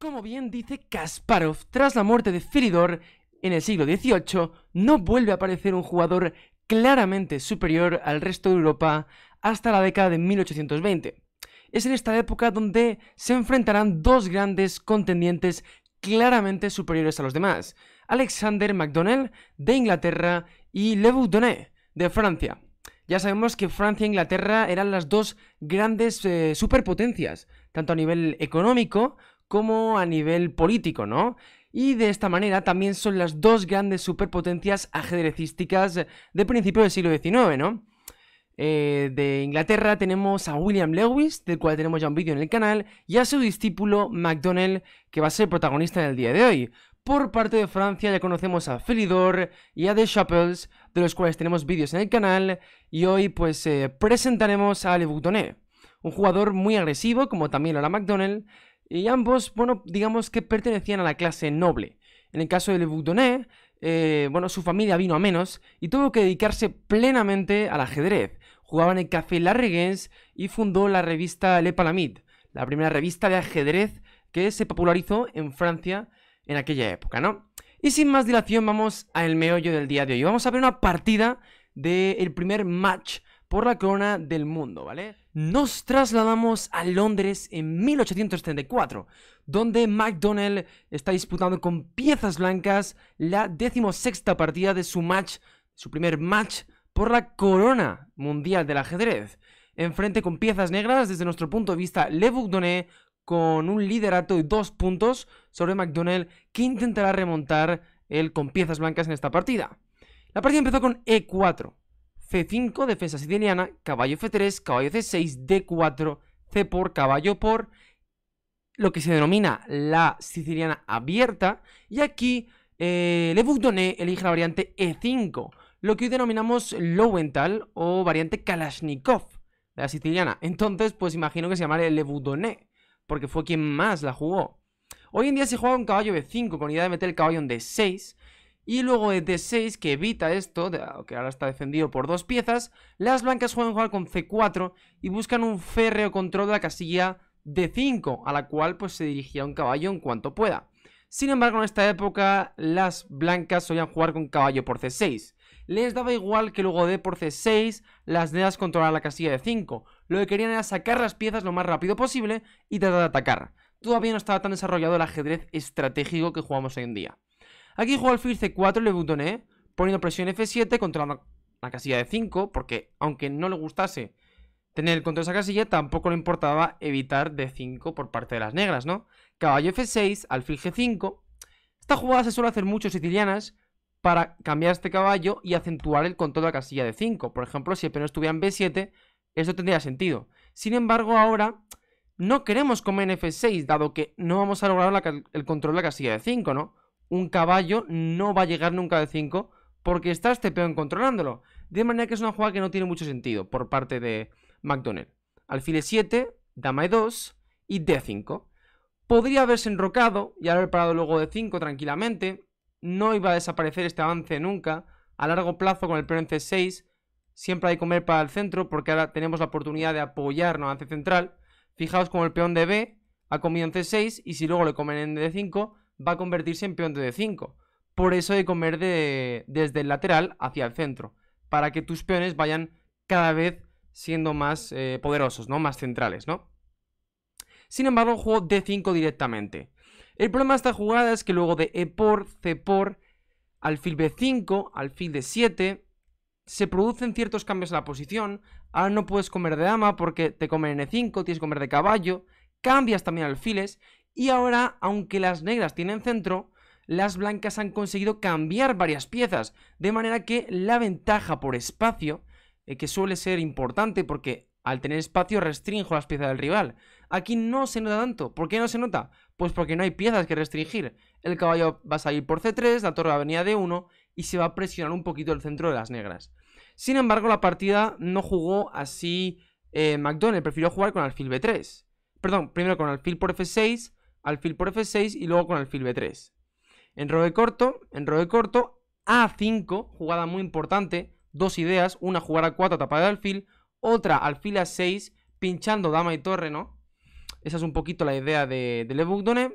Como bien dice Kasparov, tras la muerte de Firidor en el siglo XVIII, no vuelve a aparecer un jugador claramente superior al resto de Europa hasta la década de 1820. Es en esta época donde se enfrentarán dos grandes contendientes claramente superiores a los demás, Alexander MacDonnell de Inglaterra y Le Bourdonnais de Francia. Ya sabemos que Francia e Inglaterra eran las dos grandes eh, superpotencias, tanto a nivel económico como a nivel político, ¿no? Y de esta manera también son las dos grandes superpotencias ajedrecísticas de principios del siglo XIX, ¿no? Eh, de Inglaterra tenemos a William Lewis, del cual tenemos ya un vídeo en el canal, y a su discípulo McDonnell, que va a ser protagonista en el día de hoy. Por parte de Francia ya conocemos a Philidor y a Deschapelles, de los cuales tenemos vídeos en el canal, y hoy pues eh, presentaremos a Le Boutonnet, un jugador muy agresivo, como también lo era McDonnell, y ambos, bueno, digamos que pertenecían a la clase noble. En el caso de Le Boudonnet, eh, bueno, su familia vino a menos y tuvo que dedicarse plenamente al ajedrez. Jugaba en el Café Larreguens y fundó la revista Le Palamid, la primera revista de ajedrez que se popularizó en Francia en aquella época, ¿no? Y sin más dilación, vamos al meollo del día de hoy. Vamos a ver una partida del primer match por la corona del mundo, ¿vale? nos trasladamos a Londres en 1834, donde McDonnell está disputando con piezas blancas la decimosexta partida de su match, su primer match por la corona mundial del ajedrez. Enfrente con piezas negras, desde nuestro punto de vista, Le Bourdonnais con un liderato de dos puntos sobre McDonnell, que intentará remontar él con piezas blancas en esta partida. La partida empezó con E4, c 5 defensa siciliana, caballo F3, caballo C6, D4, C por, caballo por, lo que se denomina la siciliana abierta, y aquí eh, Le elige la variante E5, lo que hoy denominamos Lowenthal o variante Kalashnikov de la siciliana. Entonces, pues imagino que se llamará Le Boudonné, porque fue quien más la jugó. Hoy en día se juega un caballo B5 con idea de meter el caballo en D6, y luego de D6, que evita esto, que ah, ahora está defendido por dos piezas, las blancas juegan jugar con C4 y buscan un férreo control de la casilla D5, a la cual pues se dirigía un caballo en cuanto pueda. Sin embargo, en esta época las blancas solían jugar con caballo por C6. Les daba igual que luego de por C6 las negras controlaran la casilla de 5. Lo que querían era sacar las piezas lo más rápido posible y tratar de atacar. Todavía no estaba tan desarrollado el ajedrez estratégico que jugamos hoy en día. Aquí juego alfil C4 y le butoné, e, poniendo presión F7, controlando la casilla de 5, porque aunque no le gustase tener el control de esa casilla, tampoco le importaba evitar d 5 por parte de las negras, ¿no? Caballo F6, alfil G5. Esta jugada se suele hacer mucho sicilianas para cambiar este caballo y acentuar el control de la casilla de 5. Por ejemplo, si el peón estuviera en B7, esto tendría sentido. Sin embargo, ahora no queremos comer en F6, dado que no vamos a lograr el control de la casilla de 5, ¿no? un caballo no va a llegar nunca de 5 porque está este peón controlándolo. De manera que es una jugada que no tiene mucho sentido por parte de McDonnell. Alfil E7, dama E2 y D5. Podría haberse enrocado y haber parado luego de 5 tranquilamente. No iba a desaparecer este avance nunca. A largo plazo con el peón en C6 siempre hay que comer para el centro porque ahora tenemos la oportunidad de apoyarnos avance central. Fijaos como el peón de B ha comido en C6 y si luego le comen en D5 va a convertirse en peón de D5. Por eso de comer desde el lateral hacia el centro, para que tus peones vayan cada vez siendo más eh, poderosos, ¿no? Más centrales, ¿no? Sin embargo, juego D5 directamente. El problema de esta jugada es que luego de E por, C por, alfil B5, alfil D7, se producen ciertos cambios en la posición. Ahora no puedes comer de dama porque te comen en E5, tienes que comer de caballo, cambias también alfiles y ahora, aunque las negras tienen centro, las blancas han conseguido cambiar varias piezas, de manera que la ventaja por espacio, eh, que suele ser importante porque al tener espacio restringo las piezas del rival, aquí no se nota tanto. ¿Por qué no se nota? Pues porque no hay piezas que restringir. El caballo va a salir por C3, la torre va a venir D1 y se va a presionar un poquito el centro de las negras. Sin embargo, la partida no jugó así eh, prefirió jugar con alfil B3. Perdón, primero con alfil por F6, alfil por F6 y luego con alfil B3. En de corto, en de corto, A5, jugada muy importante, dos ideas, una jugar a 4 tapada de alfil, otra alfil A6, pinchando dama y torre, ¿no? Esa es un poquito la idea de, de Bourdonnais.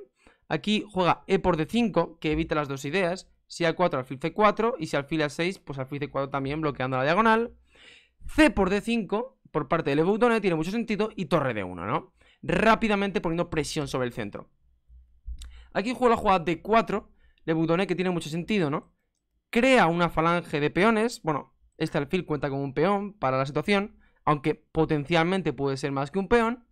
Aquí juega E por D5, que evita las dos ideas, si A4 alfil C4 y si alfil A6, pues alfil C4 también bloqueando la diagonal. C por D5, por parte de Lebugdone, tiene mucho sentido, y torre D1, ¿no? Rápidamente poniendo presión sobre el centro. Aquí juega la jugada de 4 de Butoné, que tiene mucho sentido, ¿no? Crea una falange de peones. Bueno, este alfil cuenta como un peón para la situación, aunque potencialmente puede ser más que un peón.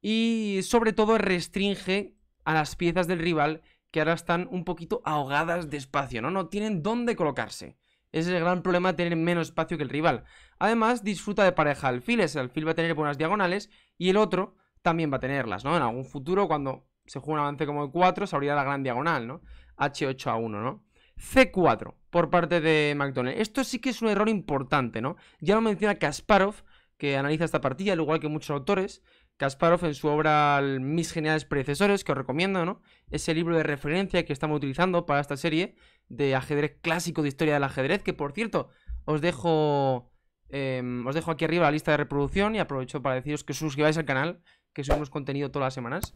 Y sobre todo restringe a las piezas del rival que ahora están un poquito ahogadas de espacio, ¿no? No tienen dónde colocarse. Ese es el gran problema de tener menos espacio que el rival. Además, disfruta de pareja alfiles. El alfil va a tener buenas diagonales y el otro también va a tenerlas, ¿no? En algún futuro, cuando se juega un avance como de 4, se abrirá la gran diagonal, ¿no? H8 a 1, ¿no? C4 por parte de McDonnell. Esto sí que es un error importante, ¿no? Ya lo menciona Kasparov, que analiza esta partida, al igual que muchos autores. Kasparov en su obra Mis geniales predecesores, que os recomiendo, ¿no? Ese libro de referencia que estamos utilizando para esta serie de ajedrez clásico de historia del ajedrez, que por cierto, os dejo, em, os dejo aquí arriba la lista de reproducción y aprovecho para deciros que suscribáis al canal, que subimos contenido todas las semanas.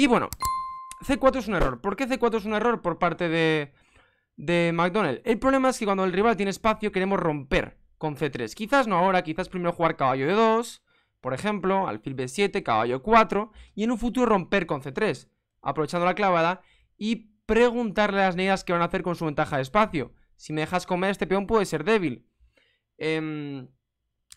Y bueno, C4 es un error. ¿Por qué C4 es un error por parte de, de McDonnell? El problema es que cuando el rival tiene espacio queremos romper con C3. Quizás no ahora, quizás primero jugar caballo de 2, por ejemplo, alfil B7, caballo 4, y en un futuro romper con C3, aprovechando la clavada y preguntarle a las negras qué van a hacer con su ventaja de espacio. Si me dejas comer, este peón puede ser débil. Em,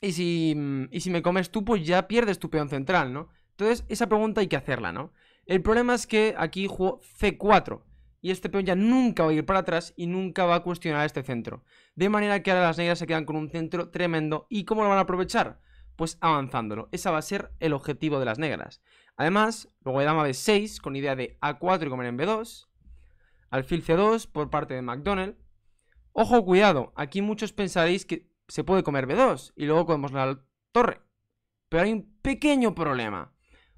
y, si, y si me comes tú, pues ya pierdes tu peón central, ¿no? Entonces, esa pregunta hay que hacerla, ¿no? El problema es que aquí jugó C4 y este peón ya nunca va a ir para atrás y nunca va a cuestionar este centro. De manera que ahora las negras se quedan con un centro tremendo. ¿Y cómo lo van a aprovechar? Pues avanzándolo. Ese va a ser el objetivo de las negras. Además, luego hay dama B6 con idea de A4 y comer en B2. Alfil C2 por parte de McDonald. Ojo, cuidado, aquí muchos pensaréis que se puede comer B2 y luego comemos la torre. Pero hay un pequeño problema.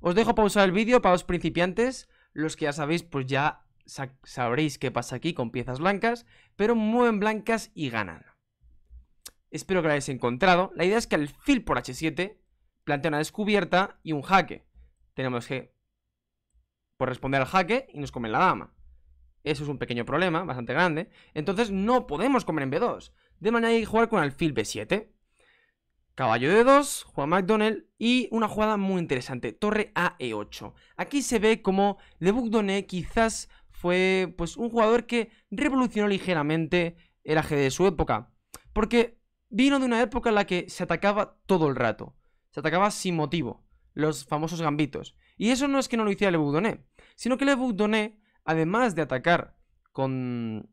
Os dejo pausar el vídeo para los principiantes. Los que ya sabéis, pues ya sabréis qué pasa aquí con piezas blancas, pero mueven blancas y ganan. Espero que lo hayáis encontrado. La idea es que el fil por h7 plantea una descubierta y un jaque. Tenemos que por pues, responder al jaque y nos comen la dama. Eso es un pequeño problema, bastante grande. Entonces no podemos comer en b2. De manera hay que jugar con alfil b7. Caballo de 2, Juan McDonnell y una jugada muy interesante, torre a e8. Aquí se ve como Le quizás fue pues, un jugador que revolucionó ligeramente el ajedrez de su época, porque vino de una época en la que se atacaba todo el rato, se atacaba sin motivo, los famosos gambitos. Y eso no es que no lo hiciera Le sino que Le además de atacar con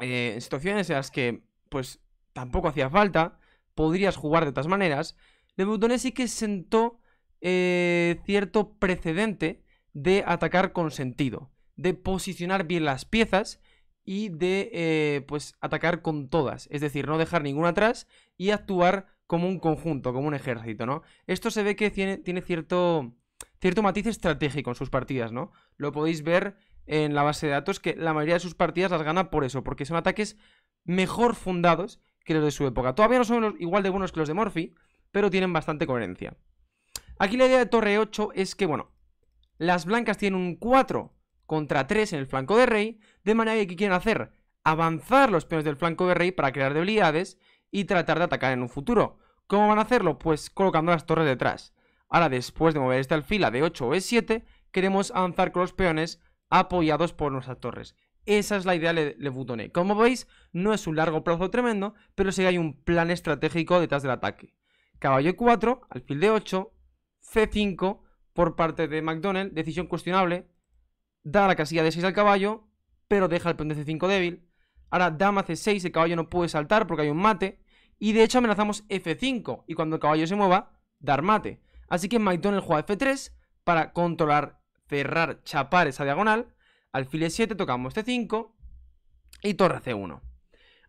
eh, situaciones en las que pues tampoco hacía falta, podrías jugar de otras maneras, Leboutoné sí que sentó eh, cierto precedente de atacar con sentido, de posicionar bien las piezas y de eh, pues atacar con todas, es decir, no dejar ninguna atrás y actuar como un conjunto, como un ejército, ¿no? Esto se ve que tiene, tiene cierto, cierto matiz estratégico en sus partidas, ¿no? Lo podéis ver en la base de datos que la mayoría de sus partidas las gana por eso, porque son ataques mejor fundados que los de su época. Todavía no son igual de buenos que los de Morphy, pero tienen bastante coherencia. Aquí la idea de torre 8 es que, bueno, las blancas tienen un 4 contra 3 en el flanco de rey, de manera que quieren hacer? Avanzar los peones del flanco de rey para crear debilidades y tratar de atacar en un futuro. ¿Cómo van a hacerlo? Pues colocando las torres detrás. Ahora, después de mover esta alfila de 8 o E7, queremos avanzar con los peones apoyados por nuestras torres. Esa es la idea de Le Como veis, no es un largo plazo tremendo, pero sí hay un plan estratégico detrás del ataque. Caballo 4, alfil de 8, C5 por parte de McDonnell, decisión cuestionable. Da la casilla de 6 al caballo, pero deja el peón de C5 débil. Ahora dama C6, el caballo no puede saltar porque hay un mate. Y de hecho amenazamos F5, y cuando el caballo se mueva, dar mate. Así que McDonnell juega F3 para controlar, cerrar, chapar esa diagonal alfil 7 tocamos C5 y torre C1.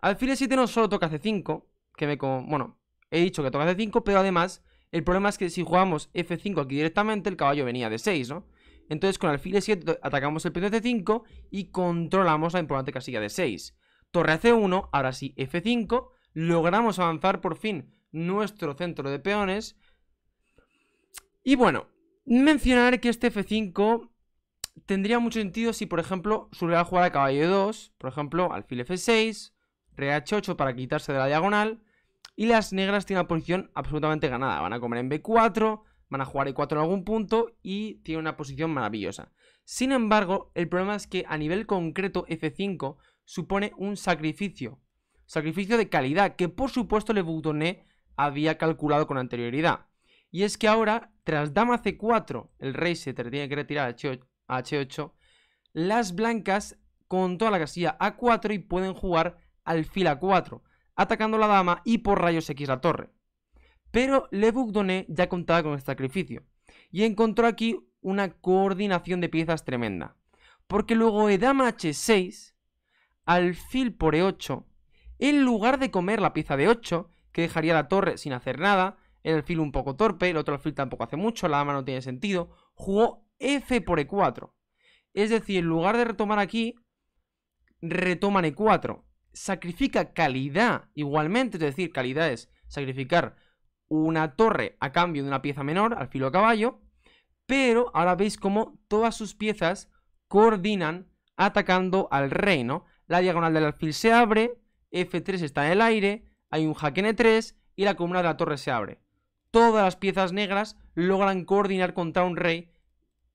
Alfil 7 no solo toca C5, que me como... Bueno, he dicho que toca C5, pero además el problema es que si jugamos F5 aquí directamente, el caballo venía de 6, ¿no? Entonces con alfil 7 atacamos el peón de C5 y controlamos la importante casilla de 6. Torre C1, ahora sí F5, logramos avanzar por fin nuestro centro de peones. Y bueno, mencionar que este F5 tendría mucho sentido si, por ejemplo, a jugar a caballo 2, por ejemplo, alfil f6, rey h8 para quitarse de la diagonal, y las negras tienen una posición absolutamente ganada. Van a comer en b4, van a jugar e4 en algún punto y tiene una posición maravillosa. Sin embargo, el problema es que a nivel concreto f5 supone un sacrificio. Sacrificio de calidad que por supuesto Le Boutonnet había calculado con anterioridad. Y es que ahora, tras dama c4, el rey se tiene que retirar a h8, H8, las blancas con toda la casilla A4 y pueden jugar alfil A4, atacando la dama y por rayos X la torre. Pero Le Bourdonnais ya contaba con el sacrificio, y encontró aquí una coordinación de piezas tremenda. Porque luego e dama H6, alfil por E8, en lugar de comer la pieza de 8, que dejaría la torre sin hacer nada, el alfil un poco torpe, el otro alfil tampoco hace mucho, la dama no tiene sentido, jugó f por e4. Es decir, en lugar de retomar aquí, retoma e4. E Sacrifica calidad igualmente, es decir, calidad es sacrificar una torre a cambio de una pieza menor al filo a caballo, pero ahora veis cómo todas sus piezas coordinan atacando al rey, ¿no? La diagonal del alfil se abre, F3 está en el aire, hay un jaque en E3 y la columna de la torre se abre. Todas las piezas negras logran coordinar contra un rey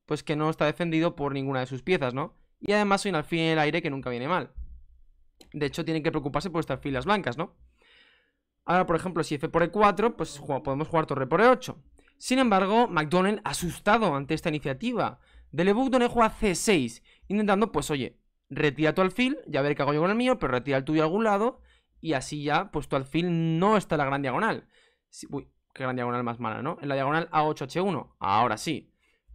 pues que no está defendido por ninguna de sus piezas, ¿no? Y además soy un alfil en el aire que nunca viene mal. De hecho, tienen que preocuparse por estas filas blancas, ¿no? Ahora, por ejemplo, si F por E4, pues podemos jugar torre por E8. Sin embargo, McDonnell asustado ante esta iniciativa. Delebuc donde juega C6, intentando, pues oye, retira tu alfil, ya ver qué hago yo con el mío, pero retira el tuyo a algún lado, y así ya, pues tu alfil no está en la gran diagonal. uy, qué gran diagonal más mala, ¿no? En la diagonal A8H1, ahora sí.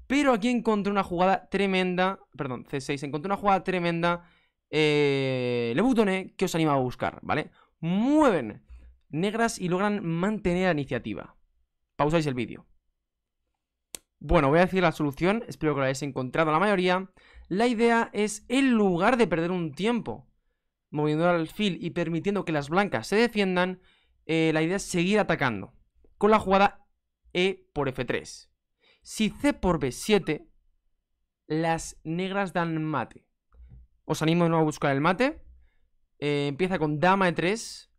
Pero aquí encontré una jugada tremenda. Perdón, C6, encontré una jugada tremenda. Eh, le butoné que os anima a buscar, ¿vale? Mueven negras y logran mantener la iniciativa. Pausáis el vídeo. Bueno, voy a decir la solución, espero que la hayáis encontrado la mayoría. La idea es, en lugar de perder un tiempo moviendo el alfil y permitiendo que las blancas se defiendan, eh, la idea es seguir atacando con la jugada E por F3. Si C por B7, las negras dan mate. Os animo de nuevo a buscar el mate. Eh, empieza con dama E3.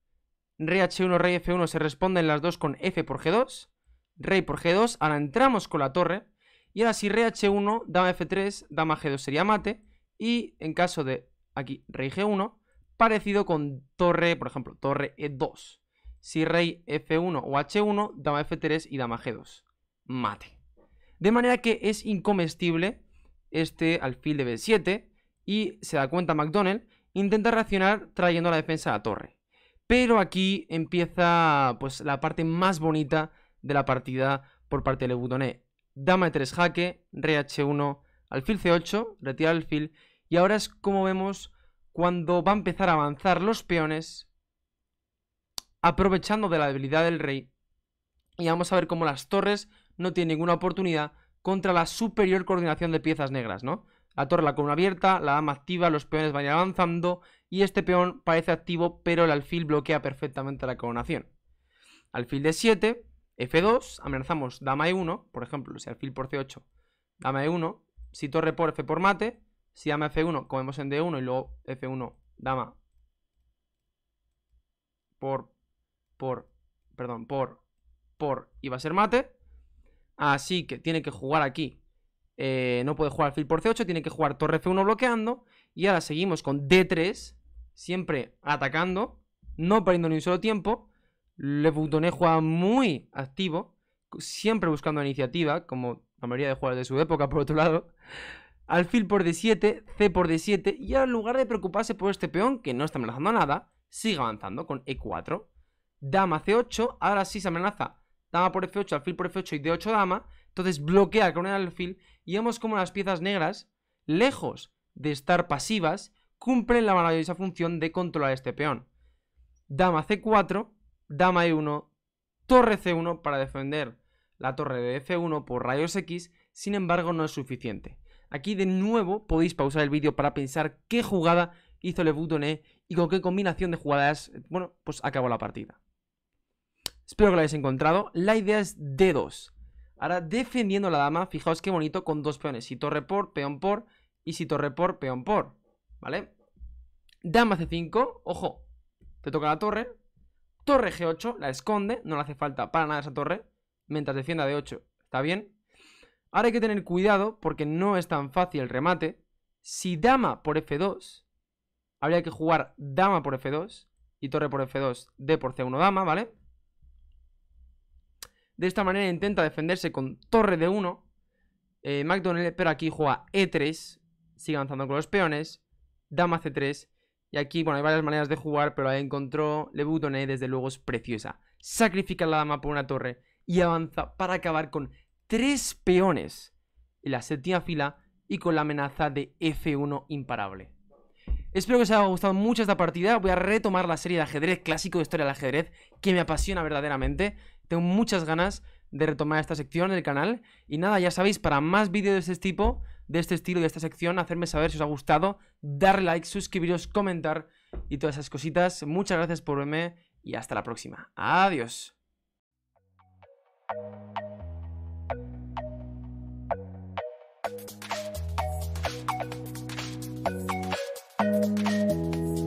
Rey H1, rey F1 se responden las dos con F por G2. Rey por G2. Ahora entramos con la torre. Y ahora si rey H1, dama F3, dama G2 sería mate. Y en caso de aquí rey G1, parecido con torre, por ejemplo, torre E2. Si rey F1 o H1, dama F3 y dama G2. Mate. De manera que es incomestible este alfil de B7 y se da cuenta McDonnell, intenta reaccionar trayendo la defensa a la torre. Pero aquí empieza pues la parte más bonita de la partida por parte Le Lebutoné. Dama E3 jaque, rey 1 alfil C8, retira el alfil y ahora es como vemos cuando va a empezar a avanzar los peones aprovechando de la debilidad del rey y vamos a ver cómo las torres no tiene ninguna oportunidad contra la superior coordinación de piezas negras, ¿no? La torre la columna abierta, la dama activa, los peones van avanzando y este peón parece activo, pero el alfil bloquea perfectamente la coronación. Alfil de 7, F2, amenazamos dama E1, por ejemplo, si alfil por C8, dama E1, si torre por F por mate, si dama F1, comemos en D1 y luego F1, dama por, por, perdón, por, por y va a ser mate. Así que tiene que jugar aquí. Eh, no puede jugar alfil por C8, tiene que jugar torre c 1 bloqueando. Y ahora seguimos con D3, siempre atacando, no perdiendo ni un solo tiempo. Le juega muy activo, siempre buscando iniciativa, como la mayoría de jugadores de su época, por otro lado. Alfil por D7, C por D7, y ahora en lugar de preocuparse por este peón, que no está amenazando nada, sigue avanzando con E4. Dama C8, ahora sí se amenaza dama por f8, alfil por f8 y d8 dama, entonces bloquea con el alfil y vemos como las piezas negras, lejos de estar pasivas, cumplen la maravillosa función de controlar este peón. Dama c4, dama e1, torre c1 para defender la torre de f1 por rayos x, sin embargo no es suficiente. Aquí de nuevo podéis pausar el vídeo para pensar qué jugada hizo Le y con qué combinación de jugadas, bueno, pues acabó la partida. Espero que lo hayáis encontrado. La idea es D2. Ahora, defendiendo la dama, fijaos qué bonito con dos peones. Si torre por, peón por. Y si torre por, peón por. ¿Vale? Dama C5. Ojo. Te toca la torre. Torre G8. La esconde. No le hace falta para nada esa torre. Mientras defienda D8. ¿Está bien? Ahora hay que tener cuidado porque no es tan fácil el remate. Si dama por F2, habría que jugar dama por F2 y torre por F2, D por C1 dama, ¿vale? De esta manera intenta defenderse con torre de 1. Eh, McDonnell, pero aquí juega E3. Sigue avanzando con los peones. Dama C3. Y aquí, bueno, hay varias maneras de jugar, pero ahí encontró Le Boutonnet, desde luego es preciosa. Sacrifica la dama por una torre y avanza para acabar con tres peones en la séptima fila y con la amenaza de F1 imparable. Espero que os haya gustado mucho esta partida. Voy a retomar la serie de ajedrez clásico de historia del ajedrez que me apasiona verdaderamente. Tengo muchas ganas de retomar esta sección del canal. Y nada, ya sabéis, para más vídeos de este tipo, de este estilo y de esta sección, hacerme saber si os ha gustado, darle like, suscribiros, comentar y todas esas cositas. Muchas gracias por verme y hasta la próxima. Adiós.